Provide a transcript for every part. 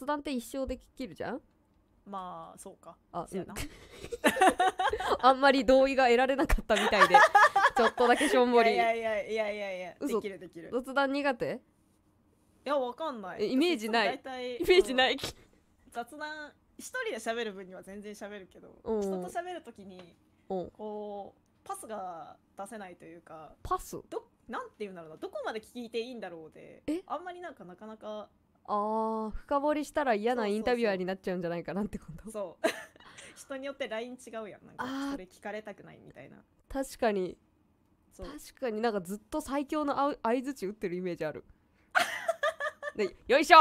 雑談って一生できるじゃんまあそうかあそうやな あんまり同意が得られなかったみたいで ちょっとだけしょんぼりいやいやいやいやいやできるできる雑談苦手いやわかんないイメージないいいイメージない、雑談一人で喋る分には全然喋るけど、人と喋るときにこうパスが出せないというかパスどなんていうんだろうなどこまで聞いていいんだろうであんまりなんかなかなかああ深掘りしたら嫌なインタビュアーになっちゃうんじゃないかなってことそう人によって LINE 違うやんなんかそれ聞かれたくないみたいな確かに確かになんかずっと最強の相づち打ってるイメージある でよいしょ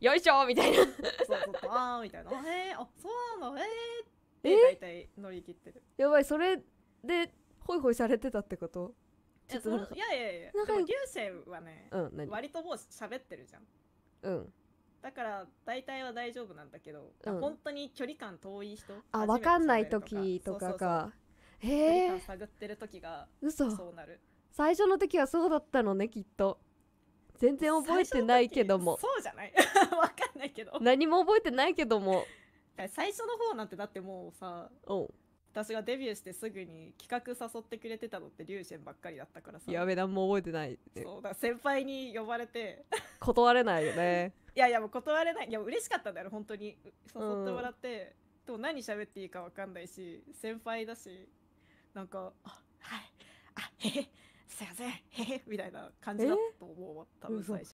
よいしょみたいなそうそうあーみたいなえー、あそうなのえっえ大体乗り切ってるやばいそれでホイホイされてたってこといやいやいやいやで流星はね、うん、割ともう喋ってるじゃんうんだから大体は大丈夫なんだけど、うん本当に距離感遠い人あわかんない時とかかそうそうそうへえ探ってる時が嘘そうなる最初の時はそうだったのねきっと全然覚えてないけどもそうじゃない わかんないけど何も覚えてないけども最初の方なんてだってもうさう私がデビューしてすぐに企画誘ってくれてたのってリュウシェンばっかりだったからさやべだもう覚えてないそうだ先輩に呼ばれて断れないよねいやいやもう断れないいや嬉しかったんだよ本当に誘ってもらって、うん、でも何喋っていいか分かんないし先輩だしなんか「あはいあへへすいませんへへ」みたいな感じだと思う多分最初。